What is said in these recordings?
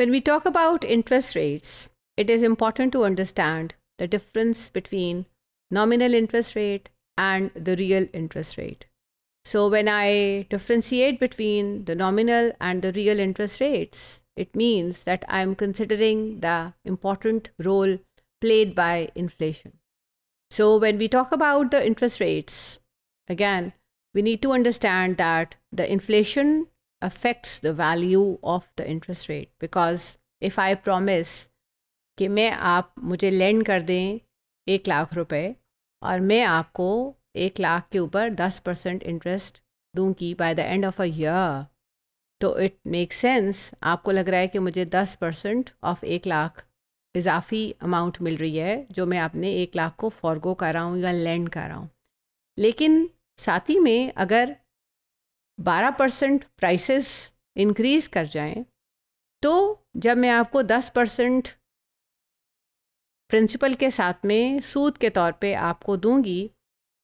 When we talk about interest rates, it is important to understand the difference between nominal interest rate and the real interest rate. So when I differentiate between the nominal and the real interest rates, it means that I'm considering the important role played by inflation. So when we talk about the interest rates, again, we need to understand that the inflation affects the value of the interest rate because if I promise कि मैं आप मुझे land कर दें एक लाख रुपए और मैं आपको एक लाख के ऊपर दस परसेंट इंटरेस्ट दूंगी by the end of a year तो इट मेक सेंस आपको लग रहा है कि मुझे दस परसेंट ऑफ एक लाख इजाफी अमाउंट मिल रही है जो मैं अपने एक लाख को फॉरगो कर रहा हूँ या लैंड कर रहा हूँ लेकिन साथ ही में अगर 12 परसेंट प्राइसेस इंक्रीज कर जाएं तो जब मैं आपको 10 परसेंट प्रिंसिपल के साथ में सूद के तौर पे आपको दूंगी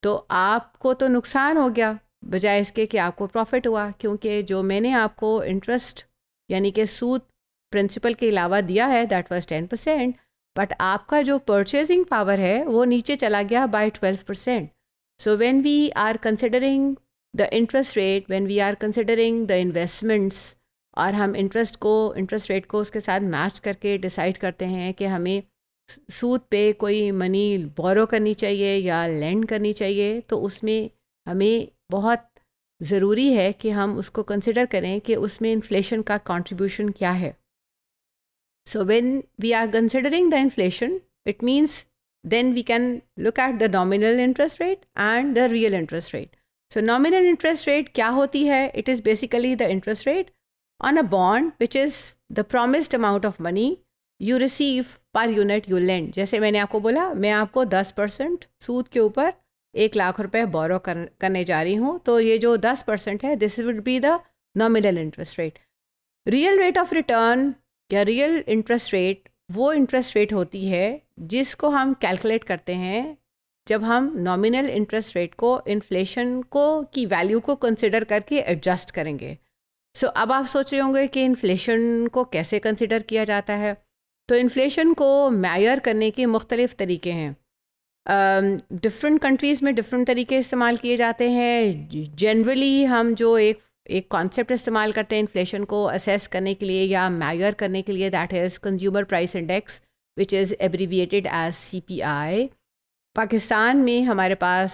तो आपको तो नुकसान हो गया बजाय इसके कि आपको प्रॉफिट हुआ क्योंकि जो मैंने आपको इंटरेस्ट यानी कि सूद प्रिंसिपल के अलावा दिया है that was ten percent but आपका जो परचेजिंग पावर है वो नीचे चला गया by twelve percent so when we are considering the interest rate when we are considering the investments और हम इंटरेस्ट को इंटरेस्ट रेट को उसके साथ मैच करके डिसाइड करते हैं कि हमें सूद पे कोई मनी बोरो करनी चाहिए या लैंड करनी चाहिए तो उसमें हमें बहुत ज़रूरी है कि हम उसको कंसिडर करें कि उसमें इन्फ्लेशन का कंट्रीब्यूशन क्या है so when we are considering the inflation it means then we can look at the nominal interest rate and the real interest rate so nominal interest rate क्या होती है it is basically the interest rate on a bond which is the promised amount of money you receive per unit you lend जैसे मैंने आपको बोला मैं आपको दस परसेंट सूद के ऊपर एक लाख रुपए बोरो कर, करने जा रही हूँ तो ये जो दस परसेंट है this will be the nominal interest rate real rate of return या रियल इंटरेस्ट रेट वो इंटरेस्ट रेट होती है जिसको हम कैलकुलेट करते हैं जब हम नॉमिनल इंटरेस्ट रेट को इन्फ्लेशन को की वैल्यू को कंसिडर करके एडजस्ट करेंगे सो so, अब आप सोच रहे होंगे कि इन्फ्लेशन को कैसे कंसिडर किया जाता है तो इन्फ्लेशन को मैयर करने के मुख्तलिफ तरीके हैं डिफरेंट uh, कंट्रीज़ में डिफरेंट तरीके इस्तेमाल किए जाते हैं जनरली हम जो एक एक कॉन्सेप्ट इस्तेमाल करते हैं इन्फ्लेशन को असेस करने के लिए या मैयर करने के लिए that is consumer price index which is abbreviated as C P I Pakistan में हमारे पास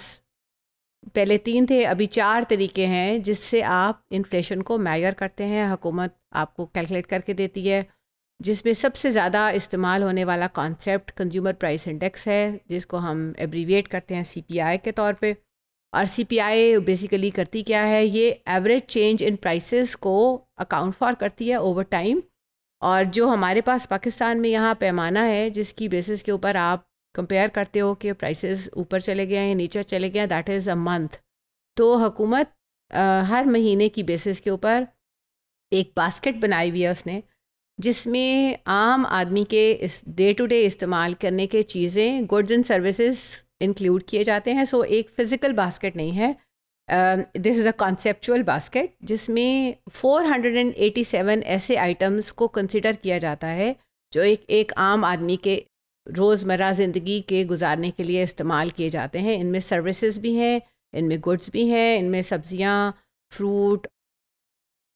पहले तीन थे अभी चार तरीके हैं जिससे आप इन्फ्लेशन को मैगर करते हैं हुकूमत आपको कैलकुलेट करके देती है जिसमें सबसे ज़्यादा इस्तेमाल होने वाला कॉन्सेप्ट कंज्यूमर प्राइस इंडेक्स है जिसको हम एब्रीविएट करते हैं सी के तौर पर और आई बेसिकली करती क्या है ये एवरेज चेंज इन प्राइसेस को अकाउंट फॉर करती है ओवर टाइम और जो हमारे पास पाकिस्तान में यहाँ पैमाना है जिसकी बेसिस के ऊपर आप कंपेयर करते हो कि प्राइसेस ऊपर चले गए या नीचे चले गए दैट इज़ अ मंथ तो हुकूमत हर महीने की बेसिस के ऊपर एक बास्केट बनाई हुई है उसने जिसमें आम आदमी के इस डे टू डे इस्तेमाल करने के चीज़ें गुड्स एंड सर्विसेज इंक्लूड किए जाते हैं सो so, एक फ़िज़िकल बास्केट नहीं है this is a conceptual basket जिसमें 487 ऐसे आइटम्स को कंसिडर किया जाता है जो एक एक आम आदमी के रोज़मर्रा ज़िंदगी के गुजारने के लिए इस्तेमाल किए जाते हैं इनमें सर्विसेज भी हैं इनमें गुड्स भी हैं इनमें सब्ज़ियाँ फ्रूट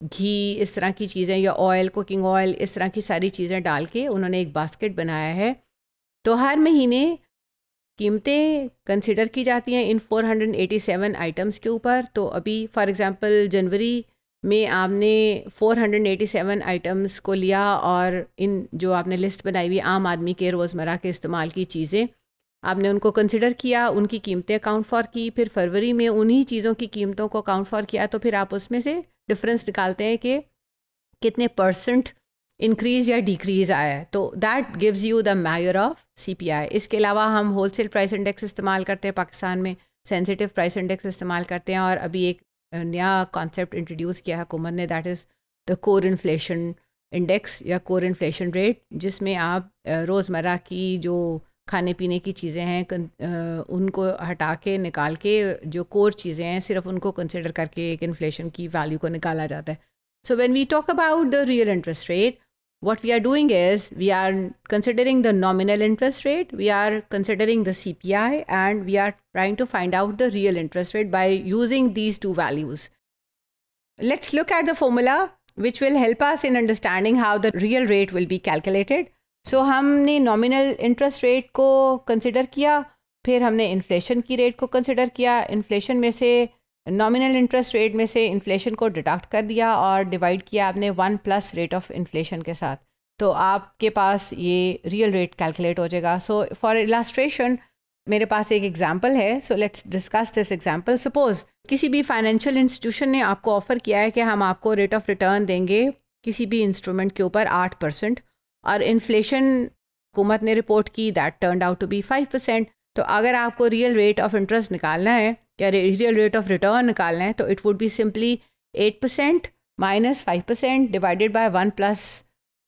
घी इस तरह की चीज़ें या ऑयल कुकिंग ऑयल इस तरह की सारी चीज़ें डाल के उन्होंने एक बास्केट बनाया है तो हर महीने कीमतें कंसिडर की जाती हैं इन 487 आइटम्स के ऊपर तो अभी फॉर एग्ज़ाम्पल जनवरी में आपने 487 आइटम्स को लिया और इन जो आपने लिस्ट बनाई हुई आम आदमी के रोज़मर्रा के इस्तेमाल की चीज़ें आपने उनको कंसिडर किया उनकी कीमतें अकाउंट फॉर की फिर फरवरी में उन्हीं चीज़ों की कीमतों को अकाउंट फॉर किया तो फिर आप उसमें से डिफरेंस निकालते हैं कि कितने परसेंट इंक्रीज़ या डिक्रीज़ आया है तो that gives you the measure of C P I इसके अलावा हम होलसेल प्राइस इंडेक्स इस्तेमाल करते हैं पाकिस्तान में सेंसिटिव प्राइस इंडेक्स इस्तेमाल करते हैं और अभी एक नया कॉन्सेप्ट इंट्रोड्यूस किया है हुकूमत ने that is the core inflation index या कोर इन्फ्लेशन रेट जिसमें आप रोज़मर्रा की जो खाने पीने की चीज़ें हैं उनको हटा के निकाल के जो कोर चीज़ें हैं सिर्फ उनको कंसिडर करके एक इन्फ्लेशन की वैल्यू को निकाला जाता है so when we talk about the real interest rate what we are doing is we are considering the nominal interest rate, we are considering the CPI, and we are trying to find out the real interest rate by using these two values. Let's look at the formula which will help us in understanding how the real rate will be calculated. So हमने nominal interest rate को consider किया फिर हमने inflation की rate को consider किया inflation में से नॉमिनल इंटरेस्ट रेट में से इन्फ्लेशन को डिडक्ट कर दिया और डिवाइड किया आपने one plus rate of inflation के साथ तो आपके पास ये रियल रेट कैलकुलेट हो जाएगा सो फॉर इलास्ट्रेशन मेरे पास एक एग्जाम्पल है सो let's discuss this example suppose किसी भी फाइनेंशियल इंस्टीट्यूशन ने आपको ऑफर किया है कि हम आपको रेट ऑफ रिटर्न देंगे किसी भी इंस्ट्रूमेंट के ऊपर आठ परसेंट और इन्फ्लेशन हुकूमत ने रिपोर्ट की that turn out to be five percent तो अगर आपको रियल रेट ऑफ इंटरेस्ट निकालना है क्या रियल रेट ऑफ रिटर्न निकालना है तो it would be simply eight percent minus five percent divided by one plus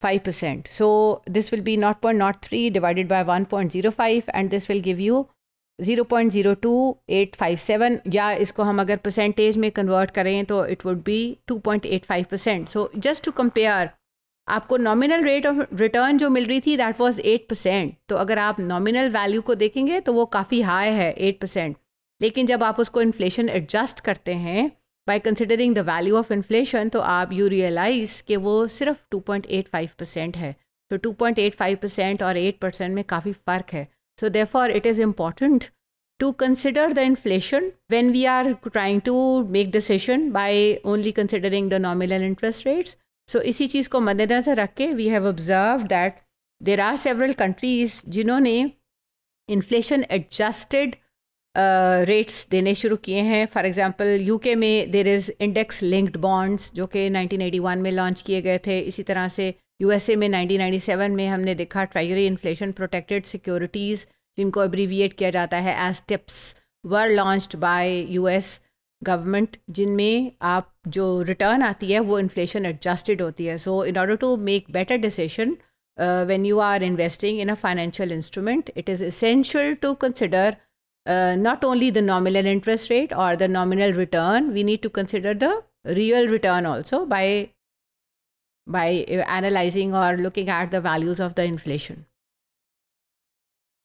five percent so this will be nought point nought three divided by one point zero five and this will give you zero point zero two eight five seven या इसको हम अगर percentage में convert करें तो it would be two point eight five percent so just to compare आपको nominal rate of return जो मिल रही थी दैट वॉज एट परसेंट तो अगर आप नॉमिनल वैल्यू को देखेंगे तो वो काफ़ी हाई है एट परसेंट लेकिन जब आप उसको इन्फ्लेशन एडजस्ट करते हैं by considering the value of inflation तो आप यू रियलाइज़ कि वो सिर्फ 2.85 परसेंट है तो 2.85 परसेंट और 8 परसेंट में काफ़ी फ़र्क है so therefore it is important to consider the inflation when we are trying to make decision by only considering the nominal interest rates so इसी चीज़ को मद्देनज़र रख के we have observe that there are several countries जिन्होंने inflation adjusted rates देने शुरू किए हैं फॉर एग्जांपल यूके में there is index linked bonds जो कि 1981 में लॉन्च किए गए थे इसी तरह से यूएसए में 1997 में हमने देखा ट्राइरी इन्फ्लेशन प्रोटेक्टेड सिक्योरिटीज़ जिनको एब्रीविएट किया जाता है as TIPS were launched by S government जिनमें आप जो रिटर्न आती है वो इन्फ्लेशन एडजस्टेड होती है so in order to make better decision when you are investing in a financial instrument it is essential to consider Uh, not only the nominal interest rate or the nominal return, we need to consider the real return also by by analyzing or looking at the values of the inflation.